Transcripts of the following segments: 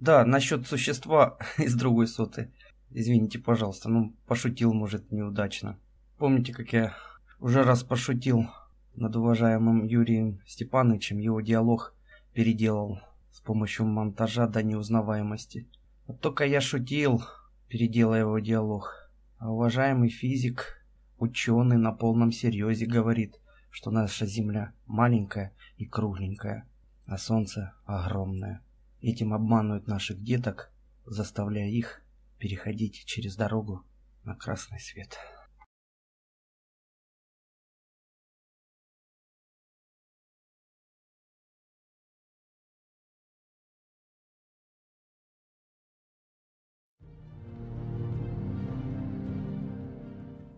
Да, насчет существа из другой соты. Извините, пожалуйста, ну, пошутил, может, неудачно. Помните, как я уже раз пошутил над уважаемым Юрием Степановичем, его диалог переделал с помощью монтажа до неузнаваемости. Вот только я шутил, переделая его диалог. А уважаемый физик, ученый на полном серьезе говорит, что наша Земля маленькая и кругленькая, а Солнце огромное. Этим обманывают наших деток, заставляя их переходить через дорогу на красный свет.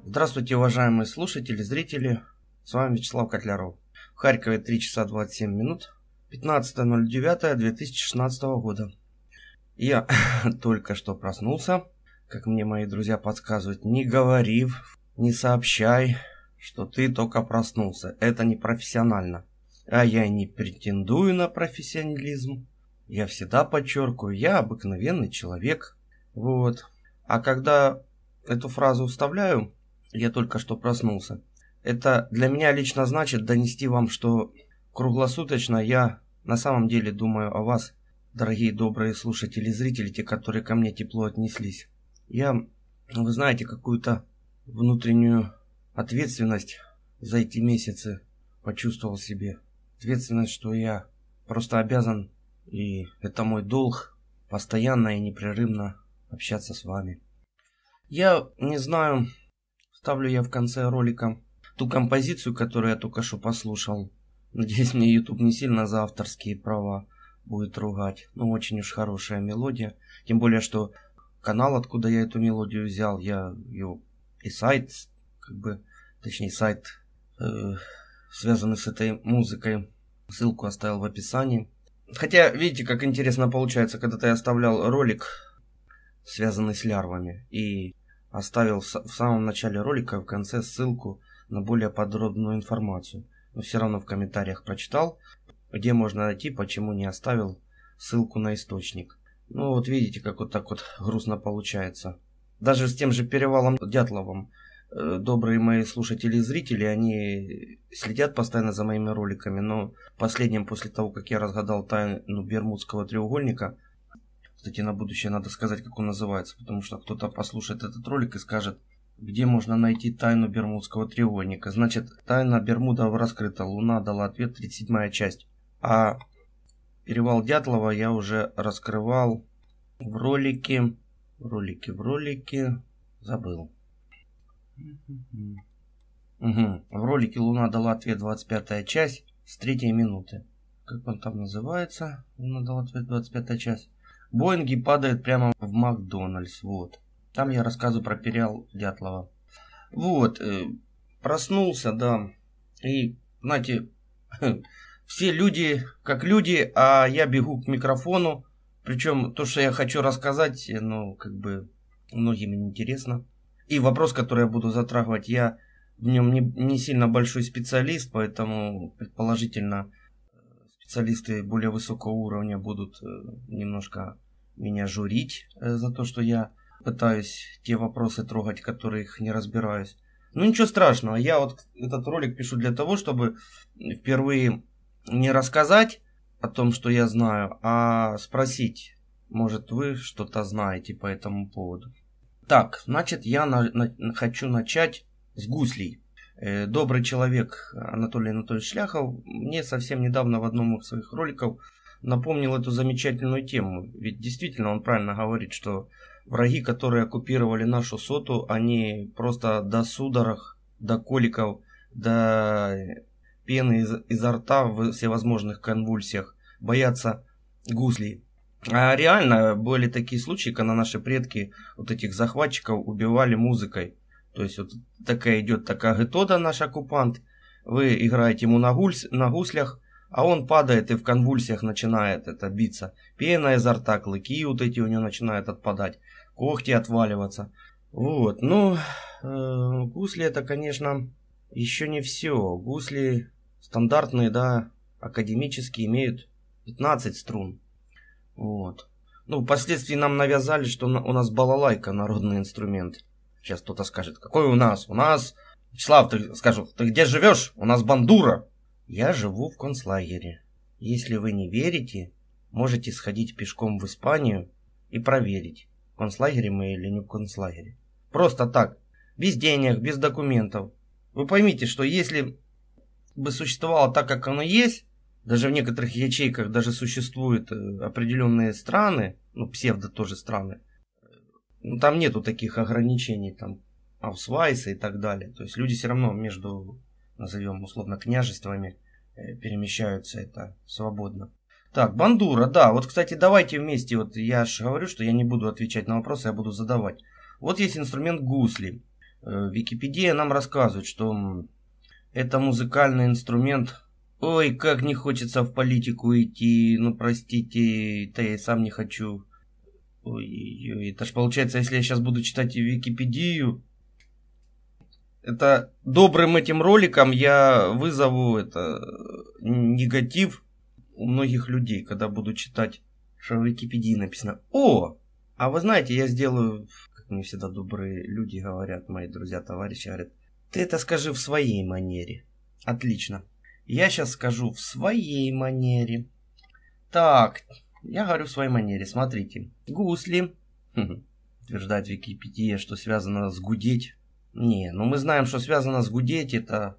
Здравствуйте, уважаемые слушатели, зрители. С вами Вячеслав Котляров. В Харькове 3 часа 27 минут. 15.09.2016 года. Я только что проснулся, как мне мои друзья подсказывают, не говори, не сообщай, что ты только проснулся. Это непрофессионально. А я не претендую на профессионализм. Я всегда подчеркиваю, я обыкновенный человек. Вот. А когда эту фразу вставляю, я только что проснулся, это для меня лично значит донести вам, что Круглосуточно я на самом деле думаю о вас, дорогие добрые слушатели и зрители, те, которые ко мне тепло отнеслись. Я, вы знаете, какую-то внутреннюю ответственность за эти месяцы почувствовал себе. Ответственность, что я просто обязан, и это мой долг, постоянно и непрерывно общаться с вами. Я не знаю, ставлю я в конце ролика ту композицию, которую я только что послушал. Надеюсь, мне YouTube не сильно за авторские права будет ругать. Ну, очень уж хорошая мелодия. Тем более, что канал, откуда я эту мелодию взял, я ее и сайт, как бы, точнее, сайт, э, связанный с этой музыкой, ссылку оставил в описании. Хотя, видите, как интересно получается, когда-то я оставлял ролик, связанный с лярвами, и оставил в самом начале ролика, в конце ссылку на более подробную информацию но все равно в комментариях прочитал, где можно найти, почему не оставил ссылку на источник. Ну вот видите, как вот так вот грустно получается. Даже с тем же Перевалом Дятловым э, добрые мои слушатели и зрители, они следят постоянно за моими роликами, но последним после того, как я разгадал тайну Бермудского треугольника, кстати, на будущее надо сказать, как он называется, потому что кто-то послушает этот ролик и скажет, где можно найти тайну Бермудского треугольника. Значит, тайна Бермудов раскрыта. Луна дала ответ, 37-я часть. А перевал Дятлова я уже раскрывал в ролике. В ролике, в ролике. Забыл. Угу. В ролике Луна дала ответ 25-я часть с третьей минуты. Как он там называется? Луна дала ответ 25-я часть. Боинги падают прямо в Макдональдс. Вот. Там я рассказываю про периал Дятлова. Вот, э, проснулся, да. И, знаете, все люди как люди, а я бегу к микрофону. Причем то, что я хочу рассказать, э, ну, как бы, многим интересно. И вопрос, который я буду затрагивать, я в нем не, не сильно большой специалист, поэтому, предположительно, специалисты более высокого уровня будут э, немножко меня журить за то, что я пытаюсь те вопросы трогать, которых не разбираюсь. Ну ничего страшного, я вот этот ролик пишу для того, чтобы впервые не рассказать о том, что я знаю, а спросить, может вы что-то знаете по этому поводу. Так, значит, я на, на, хочу начать с гуслей. Э, добрый человек Анатолий Анатольевич Шляхов мне совсем недавно в одном из своих роликов напомнил эту замечательную тему. Ведь действительно он правильно говорит, что Враги, которые оккупировали нашу соту, они просто до судорог, до коликов, до пены из, изо рта в всевозможных конвульсиях боятся гуслей. А реально были такие случаи, когда наши предки вот этих захватчиков убивали музыкой. То есть вот такая идет такая гетода наш оккупант. Вы играете ему на, гульс, на гуслях, а он падает и в конвульсиях начинает это биться. Пена изо рта, клыки вот эти у него начинают отпадать когти отваливаться. Вот, ну, э, гусли это, конечно, еще не все. Гусли стандартные, да, академические, имеют 15 струн. Вот. Ну, впоследствии нам навязали, что у нас балалайка народный инструмент. Сейчас кто-то скажет, какой у нас? У нас... Вячеслав, ты скажу, ты где живешь? У нас бандура. Я живу в концлагере. Если вы не верите, можете сходить пешком в Испанию и проверить в концлагере мы или не в концлагере. Просто так. Без денег, без документов. Вы поймите, что если бы существовало так, как оно есть, даже в некоторых ячейках даже существуют э, определенные страны, ну псевдо тоже страны, ну, там нету таких ограничений, там аусвайса и так далее. То есть люди все равно между, назовем условно, княжествами э, перемещаются это свободно. Так, Бандура, да. Вот, кстати, давайте вместе. Вот я же говорю, что я не буду отвечать на вопросы, я буду задавать. Вот есть инструмент гусли. Э, Википедия нам рассказывает, что это музыкальный инструмент. Ой, как не хочется в политику идти. Ну, простите, это я и сам не хочу. ой ой это ж получается, если я сейчас буду читать Википедию, это добрым этим роликом я вызову это э, негатив у многих людей, когда буду читать что в Википедии написано «О, а вы знаете, я сделаю...» Как мне всегда добрые люди говорят, мои друзья, товарищи, говорят, «Ты это скажи в своей манере». Отлично. Я сейчас скажу в своей манере. Так, я говорю в своей манере, смотрите. Гусли, утверждает Википедия, что связано с гудеть. Не, ну мы знаем, что связано с гудеть, это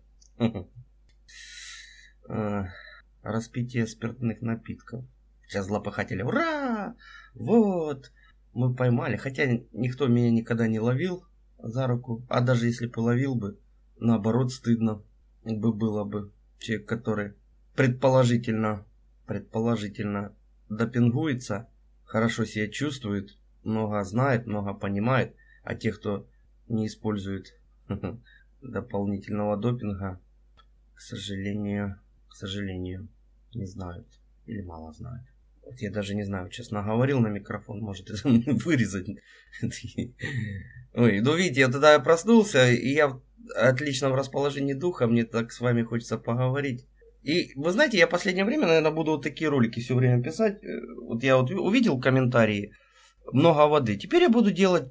распитие спиртных напитков. Сейчас злопыхатели. Ура! Вот! Мы поймали. Хотя никто меня никогда не ловил за руку. А даже если половил бы, наоборот, стыдно бы было бы. Человек, который предположительно, предположительно допингуется, хорошо себя чувствует, много знает, много понимает. А те, кто не использует дополнительного допинга, к сожалению, сожалению, не знают или мало знают. Вот я даже не знаю, честно, говорил на микрофон, может это вырезать. Ой, ну видите, я тогда проснулся, и я в отличном расположении духа, мне так с вами хочется поговорить. И вы знаете, я в последнее время, наверное, буду вот такие ролики все время писать. Э, вот я вот увидел комментарии, много воды. Теперь я буду делать,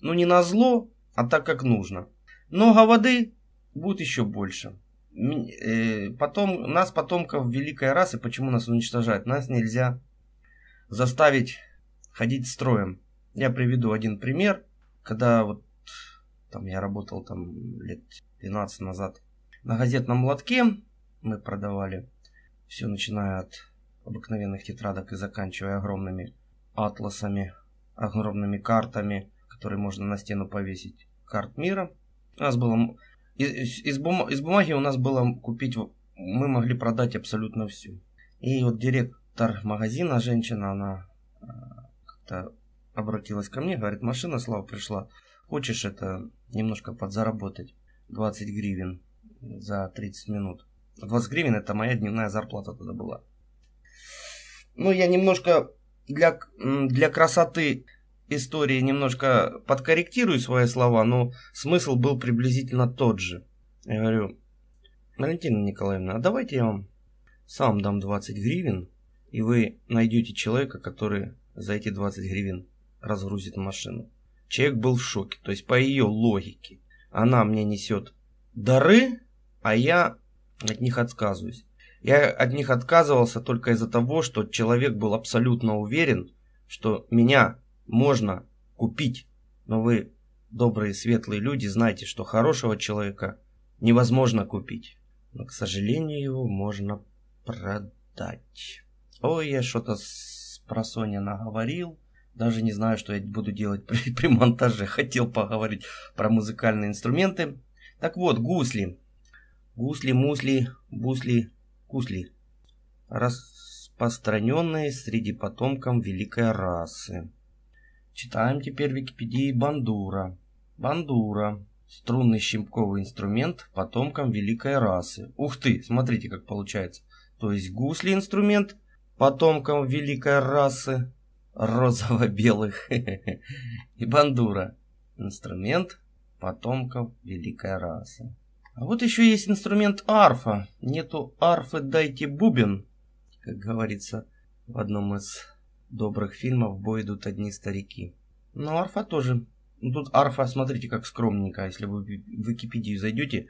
ну не на зло, а так как нужно. Много воды будет еще больше. Э, потом, нас, потомков великой расы, почему нас уничтожают? Нас нельзя заставить ходить строем. Я приведу один пример. Когда вот там я работал там лет 12 назад на газетном лотке, мы продавали все, начиная от обыкновенных тетрадок и заканчивая огромными атласами, огромными картами, которые можно на стену повесить, карт мира. У нас было из, из, бум, из бумаги у нас было купить, мы могли продать абсолютно всю. И вот директор магазина, женщина, она э, как-то обратилась ко мне, говорит, машина, Слава, пришла, хочешь это немножко подзаработать, 20 гривен за 30 минут. 20 гривен это моя дневная зарплата тогда была. Ну, я немножко для, для красоты истории немножко подкорректирую свои слова, но смысл был приблизительно тот же. Я говорю, Валентина Николаевна, а давайте я вам сам дам 20 гривен, и вы найдете человека, который за эти 20 гривен разгрузит машину. Человек был в шоке, то есть по ее логике. Она мне несет дары, а я от них отказываюсь. Я от них отказывался только из-за того, что человек был абсолютно уверен, что меня можно купить, но вы, добрые светлые люди, знаете, что хорошего человека невозможно купить. Но, к сожалению, его можно продать. Ой, я что-то про Соня наговорил. Даже не знаю, что я буду делать при, при монтаже. Хотел поговорить про музыкальные инструменты. Так вот, гусли. Гусли, мусли, бусли, кусли. Распространенные среди потомкам великой расы. Читаем теперь в Википедии бандура. Бандура. Струнный щипковый инструмент потомкам великой расы. Ух ты, смотрите как получается. То есть гусли инструмент потомкам великой расы розово-белых. И бандура. Инструмент потомков великой расы. А вот еще есть инструмент арфа. Нету арфы, дайте бубен, как говорится в одном из добрых фильмов в бой идут одни старики. Но ну, Арфа тоже. Ну, тут Арфа, смотрите, как скромненько. Если вы в Википедию зайдете,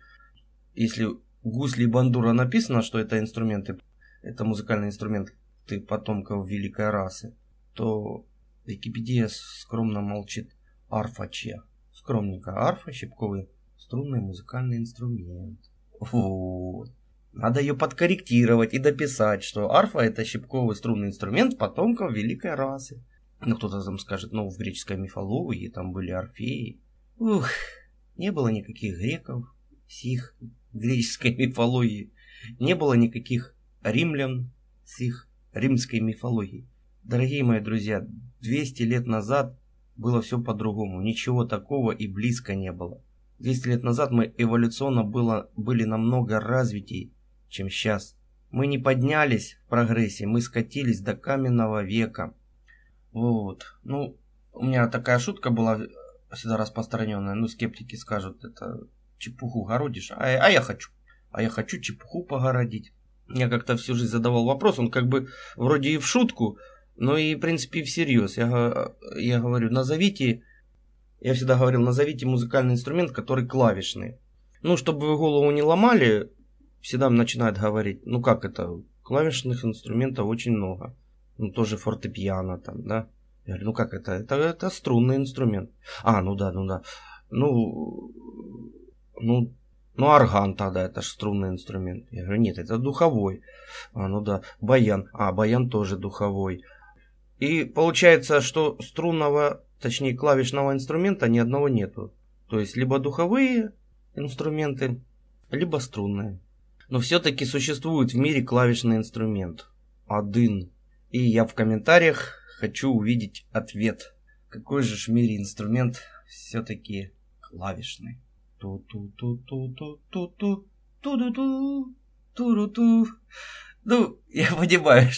если гусли бандура написано, что это инструменты, это музыкальный инструмент, ты потомков великой расы, то Википедия скромно молчит арфа че. Скромненько арфа, щипковый струнный музыкальный инструмент. Вот. Надо ее подкорректировать и дописать, что арфа это щипковый струнный инструмент потомков великой расы. Ну, кто-то там скажет, ну, в греческой мифологии там были орфеи. Ух, не было никаких греков, с их греческой мифологии. Не было никаких римлян, с их римской мифологией. Дорогие мои друзья, 200 лет назад было все по-другому. Ничего такого и близко не было. 200 лет назад мы эволюционно было, были намного развитее чем сейчас. Мы не поднялись в прогрессе, мы скатились до каменного века. Вот. Ну, у меня такая шутка была всегда э, распространенная. Ну, скептики скажут, это чепуху городишь. А, а я хочу. А я хочу чепуху погородить. Я как-то всю жизнь задавал вопрос. Он как бы вроде и в шутку, но и, в принципе, и всерьез. Я, э, я говорю, назовите... Я всегда говорил, назовите музыкальный инструмент, который клавишный. Ну, чтобы вы голову не ломали, всегда начинают говорить, ну как это, клавишных инструментов очень много. Ну тоже фортепиано там, да. Я говорю, ну как это, это, это струнный инструмент. А, ну да, ну да. Ну, ну, ну орган тогда, это же струнный инструмент. Я говорю, нет, это духовой. А, ну да, баян. А, баян тоже духовой. И получается, что струнного, точнее клавишного инструмента ни одного нету. То есть либо духовые инструменты, либо струнные. Но все-таки существует в мире клавишный инструмент. Один. И я в комментариях хочу увидеть ответ. Какой же в мире инструмент все-таки клавишный? Ту-ту-ту-ту-ту-ту-ту-ту-ту-ту-ту. ту ту Ну, я понимаю,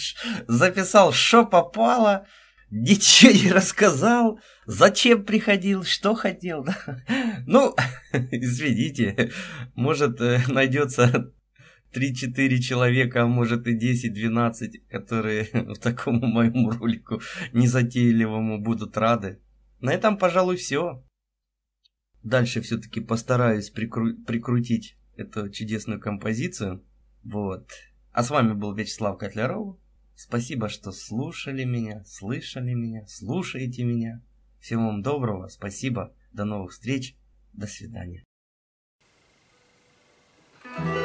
записал, что попало, ничего не рассказал, зачем приходил, что хотел. Ну, извините, может э, найдется 3-4 человека, а может и 10-12, которые в такому моему ролику незатейливому будут рады. На этом, пожалуй, все. Дальше все-таки постараюсь прикру- прикрутить эту чудесную композицию. Вот. А с вами был Вячеслав Котляров. Спасибо, что слушали меня, слышали меня, слушаете меня. Всего вам доброго, спасибо, до новых встреч, до свидания. thank you